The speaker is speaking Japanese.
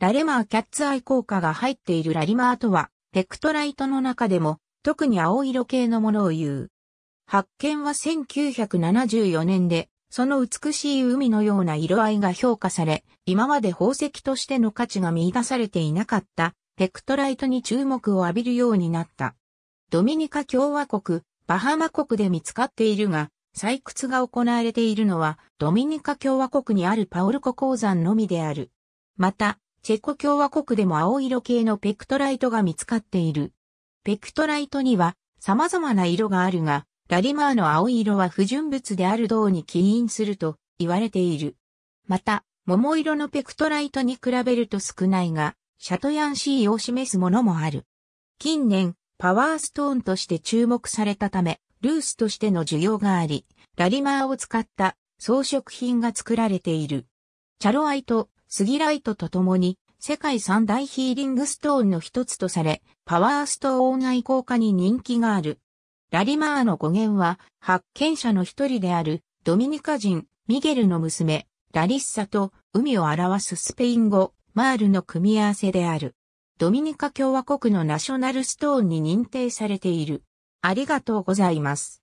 ラレマーキャッツアイ効果が入っているラリマーとは、ペクトライトの中でも、特に青色系のものを言う。発見は1974年で、その美しい海のような色合いが評価され、今まで宝石としての価値が見出されていなかった、ペクトライトに注目を浴びるようになった。ドミニカ共和国、バハマ国で見つかっているが、採掘が行われているのは、ドミニカ共和国にあるパオルコ鉱山のみである。また、チェコ共和国でも青色系のペクトライトが見つかっている。ペクトライトには様々な色があるが、ラリマーの青色は不純物である銅に起因すると言われている。また、桃色のペクトライトに比べると少ないが、シャトヤン C を示すものもある。近年、パワーストーンとして注目されたため、ルースとしての需要があり、ラリマーを使った装飾品が作られている。チャロアイト、スギライトと共に世界三大ヒーリングストーンの一つとされ、パワーストーン愛好家に人気がある。ラリマーの語源は、発見者の一人である、ドミニカ人、ミゲルの娘、ラリッサと、海を表すスペイン語、マールの組み合わせである。ドミニカ共和国のナショナルストーンに認定されている。ありがとうございます。